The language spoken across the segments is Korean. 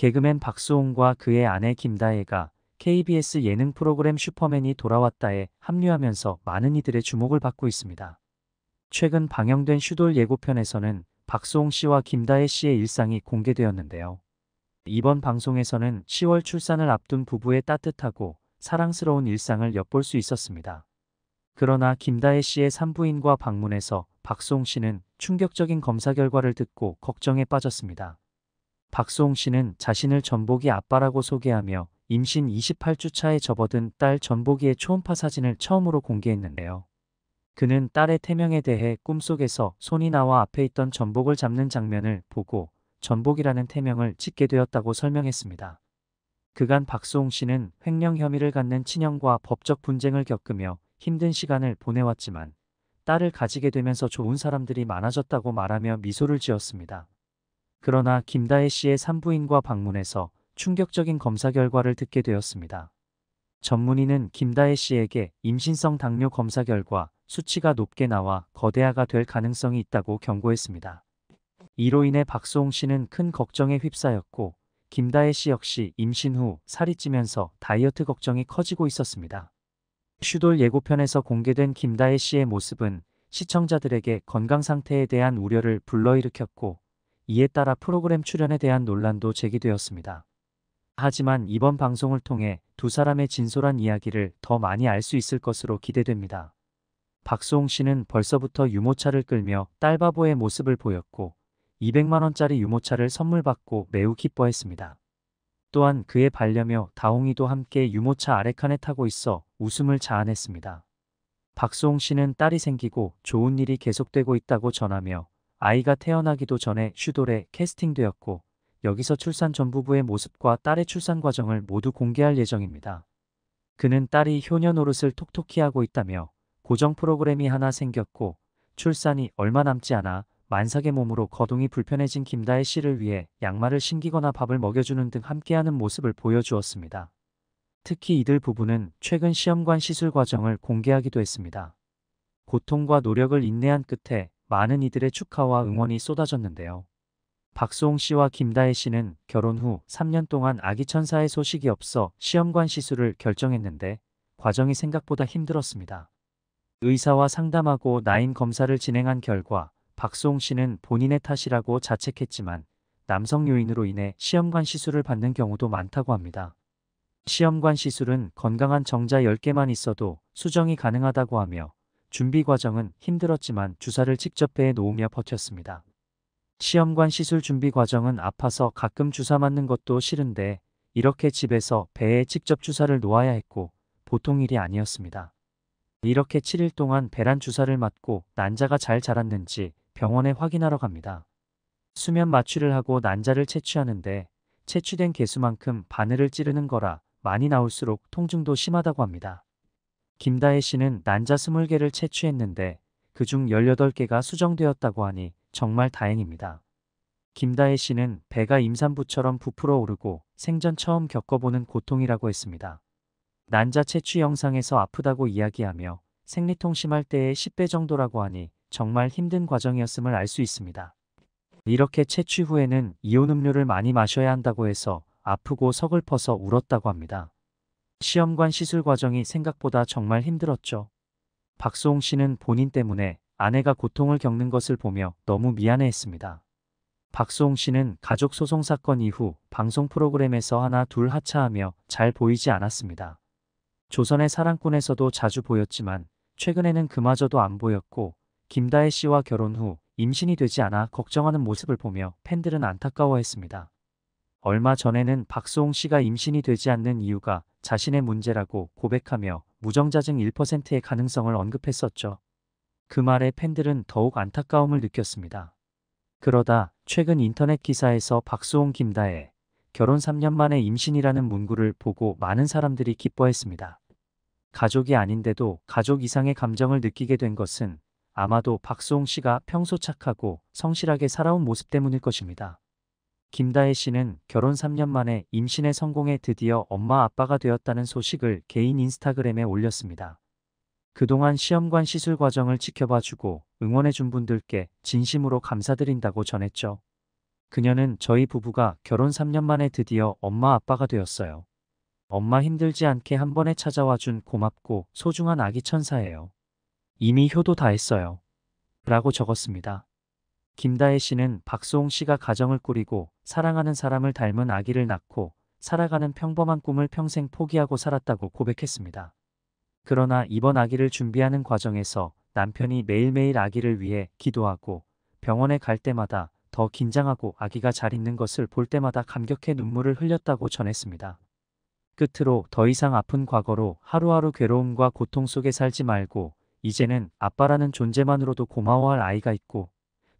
개그맨 박수홍과 그의 아내 김다혜가 KBS 예능 프로그램 슈퍼맨이 돌아왔다에 합류하면서 많은 이들의 주목을 받고 있습니다. 최근 방영된 슈돌 예고편에서는 박수홍 씨와 김다혜 씨의 일상이 공개되었는데요. 이번 방송에서는 10월 출산을 앞둔 부부의 따뜻하고 사랑스러운 일상을 엿볼 수 있었습니다. 그러나 김다혜 씨의 산부인과 방문에서 박수홍 씨는 충격적인 검사 결과를 듣고 걱정에 빠졌습니다. 박수홍 씨는 자신을 전복이 아빠라고 소개하며 임신 28주차에 접어든 딸 전복이의 초음파 사진을 처음으로 공개했는데요. 그는 딸의 태명에 대해 꿈속에서 손이 나와 앞에 있던 전복을 잡는 장면을 보고 전복이라는 태명을 짓게 되었다고 설명했습니다. 그간 박수홍 씨는 횡령 혐의를 갖는 친형과 법적 분쟁을 겪으며 힘든 시간을 보내왔지만 딸을 가지게 되면서 좋은 사람들이 많아졌다고 말하며 미소를 지었습니다. 그러나 김다혜 씨의 산부인과 방문해서 충격적인 검사 결과를 듣게 되었습니다. 전문의는 김다혜 씨에게 임신성 당뇨 검사 결과 수치가 높게 나와 거대화가 될 가능성이 있다고 경고했습니다. 이로 인해 박수홍 씨는 큰 걱정에 휩싸였고 김다혜 씨 역시 임신 후 살이 찌면서 다이어트 걱정이 커지고 있었습니다. 슈돌 예고편에서 공개된 김다혜 씨의 모습은 시청자들에게 건강 상태에 대한 우려를 불러일으켰고 이에 따라 프로그램 출연에 대한 논란도 제기되었습니다. 하지만 이번 방송을 통해 두 사람의 진솔한 이야기를 더 많이 알 수 있을 것으로 기대됩니다. 박수홍 씨는 벌써부터 유모차를 끌며 딸바보의 모습을 보였고 200만원짜리 유모차를 선물 받고 매우 기뻐했습니다. 또한 그의 반려묘 다홍이도 함께 유모차 아래칸에 타고 있어 웃음을 자아냈습니다. 박수홍 씨는 딸이 생기고 좋은 일이 계속되고 있다고 전하며 아이가 태어나기도 전에 슈돌에 캐스팅되었고 여기서 출산 전 부부의 모습과 딸의 출산 과정을 모두 공개할 예정입니다. 그는 딸이 효녀 노릇을 톡톡히 하고 있다며 고정 프로그램이 하나 생겼고 출산이 얼마 남지 않아 만삭의 몸으로 거동이 불편해진 김다혜 씨를 위해 양말을 신기거나 밥을 먹여주는 등 함께하는 모습을 보여주었습니다. 특히 이들 부부는 최근 시험관 시술 과정을 공개하기도 했습니다. 고통과 노력을 인내한 끝에 많은 이들의 축하와 응원이 쏟아졌는데요. 박수홍 씨와 김다혜 씨는 결혼 후 3년 동안 아기 천사의 소식이 없어 시험관 시술을 결정했는데 과정이 생각보다 힘들었습니다. 의사와 상담하고 나인 검사를 진행한 결과 박수홍 씨는 본인의 탓이라고 자책했지만 남성 요인으로 인해 시험관 시술을 받는 경우도 많다고 합니다. 시험관 시술은 건강한 정자 10개만 있어도 수정이 가능하다고 하며 준비 과정은 힘들었지만 주사를 직접 배에 놓으며 버텼습니다. 시험관 시술 준비 과정은 아파서 가끔 주사 맞는 것도 싫은데 이렇게 집에서 배에 직접 주사를 놓아야 했고 보통 일이 아니었습니다. 이렇게 7일 동안 배란 주사를 맞고 난자가 잘 자랐는지 병원에 확인하러 갑니다. 수면 마취를 하고 난자를 채취하는데 채취된 개수만큼 바늘을 찌르는 거라 많이 나올수록 통증도 심하다고 합니다. 김다혜 씨는 난자 20개를 채취했는데 그중 18개가 수정되었다고 하니 정말 다행입니다. 김다혜 씨는 배가 임산부처럼 부풀어 오르고 생전 처음 겪어보는 고통이라고 했습니다. 난자 채취 영상에서 아프다고 이야기하며 생리통심할 때의 10배 정도라고 하니 정말 힘든 과정이었음을 알 수 있습니다. 이렇게 채취 후에는 이온 음료를 많이 마셔야 한다고 해서 아프고 서글퍼서 울었다고 합니다. 시험관 시술 과정이 생각보다 정말 힘들었죠. 박수홍 씨는 본인 때문에 아내가 고통을 겪는 것을 보며 너무 미안해했습니다. 박수홍 씨는 가족 소송 사건 이후 방송 프로그램에서 하나 둘 하차하며 잘 보이지 않았습니다. 조선의 사랑꾼에서도 자주 보였지만 최근에는 그마저도 안 보였고 김다혜 씨와 결혼 후 임신이 되지 않아 걱정하는 모습을 보며 팬들은 안타까워했습니다. 얼마 전에는 박수홍 씨가 임신이 되지 않는 이유가 자신의 문제라고 고백하며 무정자증 1%의 가능성을 언급했었죠. 그 말에 팬들은 더욱 안타까움을 느꼈습니다. 그러다 최근 인터넷 기사에서 박수홍 김다혜 결혼 3년 만에 임신이라는 문구를 보고 많은 사람들이 기뻐했습니다. 가족이 아닌데도 가족 이상의 감정을 느끼게 된 것은 아마도 박수홍 씨가 평소 착하고 성실하게 살아온 모습 때문일 것입니다. 김다혜 씨는 결혼 3년 만에 임신에 성공해 드디어 엄마 아빠가 되었다는 소식을 개인 인스타그램에 올렸습니다. 그동안 시험관 시술 과정을 지켜봐주고 응원해준 분들께 진심으로 감사드린다고 전했죠. 그녀는 저희 부부가 결혼 3년 만에 드디어 엄마 아빠가 되었어요. 엄마 힘들지 않게 한 번에 찾아와준 고맙고 소중한 아기 천사예요. 이미 효도 다 했어요. 라고 적었습니다. 김다혜 씨는 박수홍 씨가 가정을 꾸리고 사랑하는 사람을 닮은 아기를 낳고 살아가는 평범한 꿈을 평생 포기하고 살았다고 고백했습니다. 그러나 이번 아기를 준비하는 과정에서 남편이 매일매일 아기를 위해 기도하고 병원에 갈 때마다 더 긴장하고 아기가 잘 있는 것을 볼 때마다 감격해 눈물을 흘렸다고 전했습니다. 끝으로 더 이상 아픈 과거로 하루하루 괴로움과 고통 속에 살지 말고 이제는 아빠라는 존재만으로도 고마워할 아이가 있고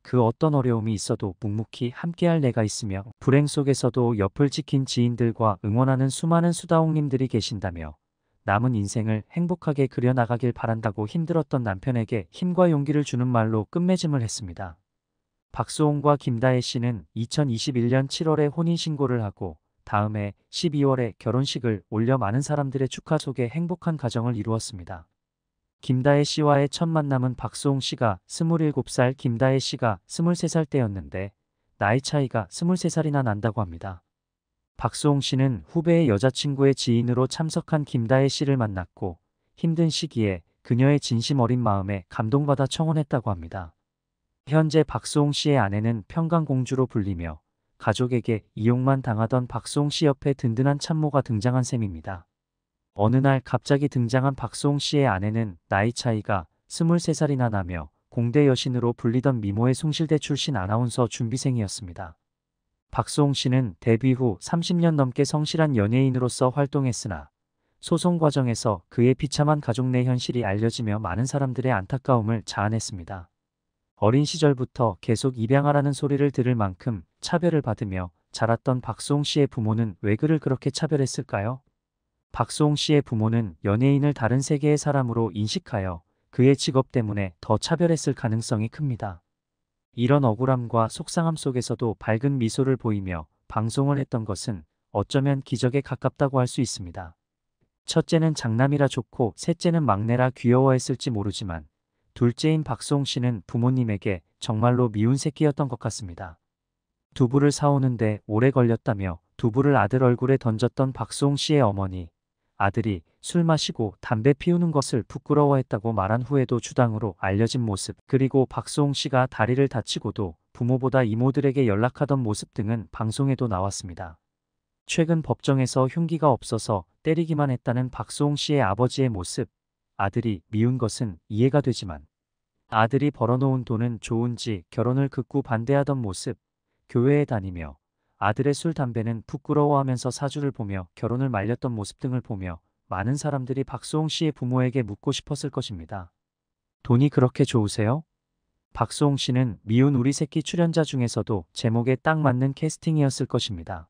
그 어떤 어려움이 있어도 묵묵히 함께할 내가 있으며 불행 속에서도 옆을 지킨 지인들과 응원하는 수많은 수다옹님들이 계신다며 남은 인생을 행복하게 그려나가길 바란다고 힘들었던 남편에게 힘과 용기를 주는 말로 끝맺음을 했습니다. 박수홍과 김다혜 씨는 2021년 7월에 혼인신고를 하고 다음해 12월에 결혼식을 올려 많은 사람들의 축하 속에 행복한 가정을 이루었습니다. 김다혜 씨와의 첫 만남은 박수홍 씨가 27살 김다혜 씨가 23살 때였는데 나이 차이가 23살이나 난다고 합니다. 박수홍 씨는 후배의 여자친구의 지인으로 참석한 김다혜 씨를 만났고 힘든 시기에 그녀의 진심 어린 마음에 감동받아 청혼했다고 합니다. 현재 박수홍 씨의 아내는 평강공주로 불리며 가족에게 이용만 당하던 박수홍 씨 옆에 든든한 참모가 등장한 셈입니다. 어느 날 갑자기 등장한 박수홍 씨의 아내는 나이 차이가 23살이나 나며 공대 여신으로 불리던 미모의 송실대 출신 아나운서 준비생이었습니다. 박수홍 씨는 데뷔 후 30년 넘게 성실한 연예인으로서 활동했으나 소송 과정에서 그의 비참한 가족 내 현실이 알려지며 많은 사람들의 안타까움을 자아냈습니다. 어린 시절부터 계속 입양하라는 소리를 들을 만큼 차별을 받으며 자랐던 박수홍 씨의 부모는 왜 그를 그렇게 차별했을까요? 박수홍 씨의 부모는 연예인을 다른 세계의 사람으로 인식하여 그의 직업 때문에 더 차별했을 가능성이 큽니다. 이런 억울함과 속상함 속에서도 밝은 미소를 보이며 방송을 했던 것은 어쩌면 기적에 가깝다고 할 수 있습니다. 첫째는 장남이라 좋고 셋째는 막내라 귀여워했을지 모르지만 둘째인 박수홍 씨는 부모님에게 정말로 미운 새끼였던 것 같습니다. 두부를 사오는데 오래 걸렸다며 두부를 아들 얼굴에 던졌던 박수홍 씨의 어머니 아들이 술 마시고 담배 피우는 것을 부끄러워했다고 말한 후에도 주당으로 알려진 모습, 그리고 박수홍 씨가 다리를 다치고도 부모보다 이모들에게 연락하던 모습 등은 방송에도 나왔습니다. 최근 법정에서 흉기가 없어서 때리기만 했다는 박수홍 씨의 아버지의 모습, 아들이 미운 것은 이해가 되지만 아들이 벌어놓은 돈은 좋은지 결혼을 극구 반대하던 모습, 교회에 다니며 아들의 술 담배는 부끄러워하면서 사주를 보며 결혼을 말렸던 모습 등을 보며 많은 사람들이 박수홍 씨의 부모에게 묻고 싶었을 것입니다. 돈이 그렇게 좋으세요? 박수홍 씨는 미운 우리 새끼 출연자 중에서도 제목에 딱 맞는 캐스팅이었을 것입니다.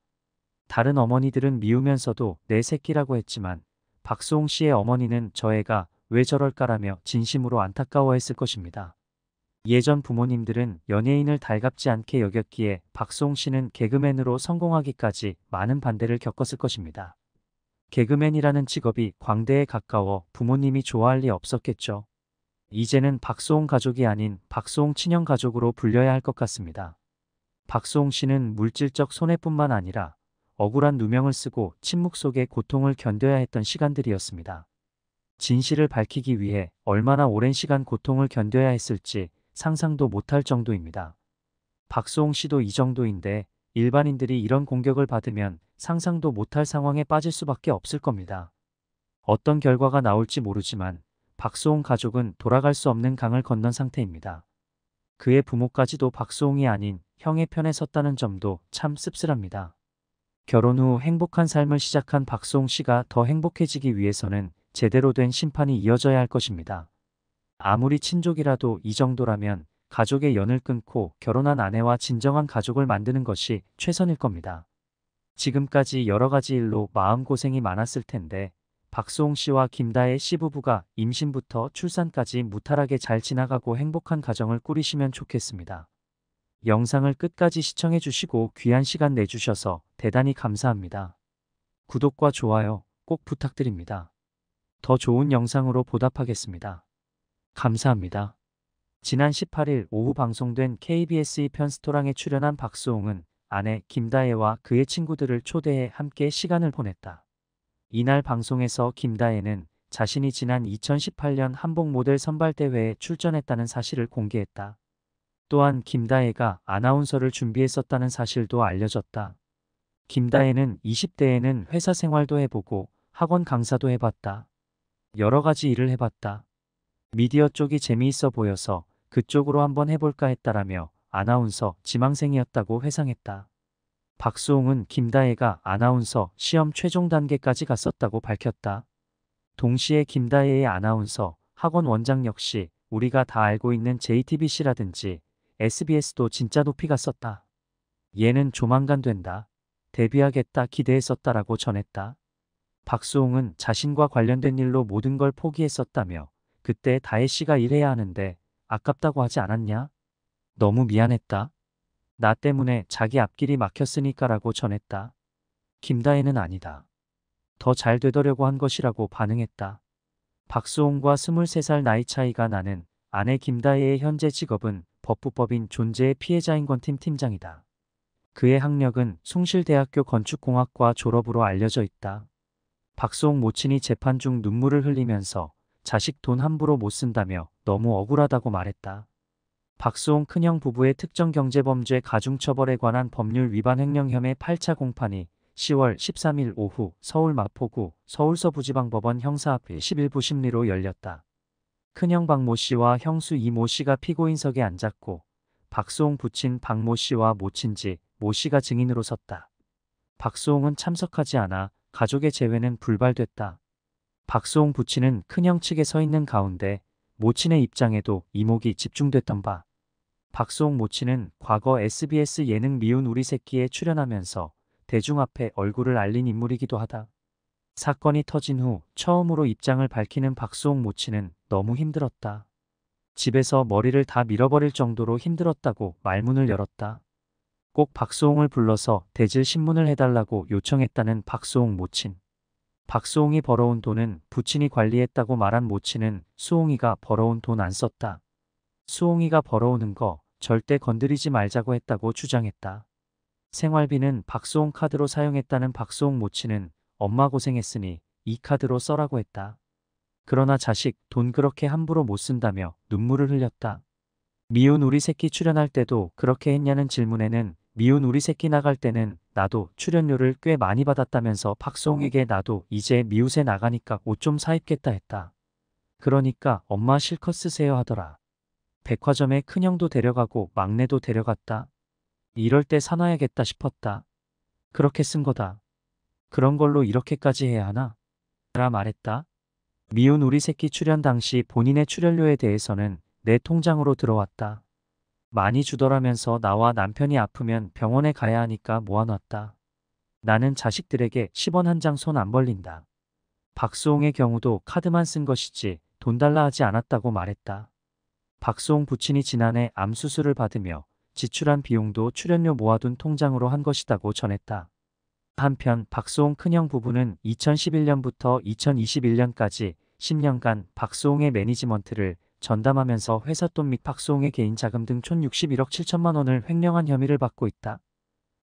다른 어머니들은 미우면서도 내 새끼라고 했지만 박수홍 씨의 어머니는 저 애가 왜 저럴까라며 진심으로 안타까워했을 것입니다. 예전 부모님들은 연예인을 달갑지 않게 여겼기에 박수홍 씨는 개그맨으로 성공하기까지 많은 반대를 겪었을 것입니다. 개그맨이라는 직업이 광대에 가까워 부모님이 좋아할 리 없었겠죠. 이제는 박수홍 가족이 아닌 박수홍 친형 가족으로 불려야 할 것 같습니다. 박수홍 씨는 물질적 손해뿐만 아니라 억울한 누명을 쓰고 침묵 속의 고통을 견뎌야 했던 시간들이었습니다. 진실을 밝히기 위해 얼마나 오랜 시간 고통을 견뎌야 했을지 상상도 못할 정도입니다. 박수홍 씨도 이 정도인데 일반인들이 이런 공격을 받으면 상상도 못할 상황에 빠질 수밖에 없을 겁니다. 어떤 결과가 나올지 모르지만 박수홍 가족은 돌아갈 수 없는 강을 건넌 상태입니다. 그의 부모까지도 박수홍이 아닌 형의 편에 섰다는 점도 참 씁쓸합니다. 결혼 후 행복한 삶을 시작한 박수홍 씨가 더 행복해지기 위해서는 제대로 된 심판이 이어져야 할 것입니다. 아무리 친족이라도 이 정도라면 가족의 연을 끊고 결혼한 아내와 진정한 가족을 만드는 것이 최선일 겁니다. 지금까지 여러 가지 일로 마음고생이 많았을 텐데 박수홍 씨와 김다혜 씨 부부가 임신부터 출산까지 무탈하게 잘 지나가고 행복한 가정을 꾸리시면 좋겠습니다. 영상을 끝까지 시청해 주시고 귀한 시간 내주셔서 대단히 감사합니다. 구독과 좋아요 꼭 부탁드립니다. 더 좋은 영상으로 보답하겠습니다. 감사합니다. 지난 18일 오후 방송된 KBS 2편 스토랑에 출연한 박수홍은 아내 김다혜와 그의 친구들을 초대해 함께 시간을 보냈다. 이날 방송에서 김다혜는 자신이 지난 2018년 한복 모델 선발대회에 출전했다는 사실을 공개했다. 또한 김다혜가 아나운서를 준비했었다는 사실도 알려졌다. 김다혜는 20대에는 회사 생활도 해보고 학원 강사도 해봤다. 여러 가지 일을 해봤다. 미디어 쪽이 재미있어 보여서 그쪽으로 한번 해볼까 했다라며 아나운서 지망생이었다고 회상했다. 박수홍은 김다혜가 아나운서 시험 최종 단계까지 갔었다고 밝혔다. 동시에 김다혜의 아나운서 학원 원장 역시 우리가 다 알고 있는 JTBC라든지 SBS도 진짜 높이 갔었다. 얘는 조만간 된다. 데뷔하겠다 기대했었다라고 전했다. 박수홍은 자신과 관련된 일로 모든 걸 포기했었다며 그때 다혜 씨가 일해야 하는데 아깝다고 하지 않았냐? 너무 미안했다. 나 때문에 자기 앞길이 막혔으니까라고 전했다. 김다혜는 아니다. 더 잘 되더려고 한 것이라고 반응했다. 박수홍과 23살 나이 차이가 나는 아내 김다혜의 현재 직업은 법부법인 존재의 피해자인 건팀 팀장이다. 그의 학력은 숭실대학교 건축공학과 졸업으로 알려져 있다. 박수홍 모친이 재판 중 눈물을 흘리면서 자식 돈 함부로 못 쓴다며 너무 억울하다고 말했다. 박수홍 큰형 부부의 특정 경제범죄 가중처벌에 관한 법률 위반 횡령 혐의 8차 공판이 10월 13일 오후 서울 마포구 서울서부지방법원 형사합 11부 심리로 열렸다. 큰형 박모 씨와 형수 이모 씨가 피고인석에 앉았고 박수홍 부친 박모 씨와 모친지 모 씨가 증인으로 섰다. 박수홍은 참석하지 않아 가족의 재회는 불발됐다. 박수홍 부친은 큰형 측에 서 있는 가운데 모친의 입장에도 이목이 집중됐던 바. 박수홍 모친은 과거 SBS 예능 미운 우리 새끼에 출연하면서 대중 앞에 얼굴을 알린 인물이기도 하다. 사건이 터진 후 처음으로 입장을 밝히는 박수홍 모친은 너무 힘들었다. 집에서 머리를 다 밀어버릴 정도로 힘들었다고 말문을 열었다. 꼭 박수홍을 불러서 대질 신문을 해달라고 요청했다는 박수홍 모친. 박수홍이 벌어온 돈은 부친이 관리했다고 말한 모친은 수홍이가 벌어온 돈 안 썼다. 수홍이가 벌어오는 거 절대 건드리지 말자고 했다고 주장했다. 생활비는 박수홍 카드로 사용했다는 박수홍 모친은 엄마 고생했으니 이 카드로 써라고 했다. 그러나 자식 돈 그렇게 함부로 못 쓴다며 눈물을 흘렸다. 미운 우리 새끼 출연할 때도 그렇게 했냐는 질문에는 미운 우리 새끼 나갈 때는 나도 출연료를 꽤 많이 받았다면서 박소홍에게 나도 이제 미우새 나가니까 옷 좀 사입겠다 했다. 그러니까 엄마 실컷 쓰세요 하더라. 백화점에 큰형도 데려가고 막내도 데려갔다. 이럴 때 사놔야겠다 싶었다. 그렇게 쓴 거다. 그런 걸로 이렇게까지 해야 하나? 라 말했다. 미운 우리 새끼 출연 당시 본인의 출연료에 대해서는 내 통장으로 들어왔다. 많이 주더라면서 나와 남편이 아프면 병원에 가야 하니까 모아놨다. 나는 자식들에게 10원 한 장 손 안 벌린다. 박수홍의 경우도 카드만 쓴 것이지 돈 달라 하지 않았다고 말했다. 박수홍 부친이 지난해 암수술을 받으며 지출한 비용도 출연료 모아둔 통장으로 한 것이다고 전했다. 한편 박수홍 큰형 부부는 2011년부터 2021년까지 10년간 박수홍의 매니지먼트를 전담하면서 회삿돈및 박수홍의 개인 자금 등 총 61억 7천만 원을 횡령한 혐의를 받고 있다.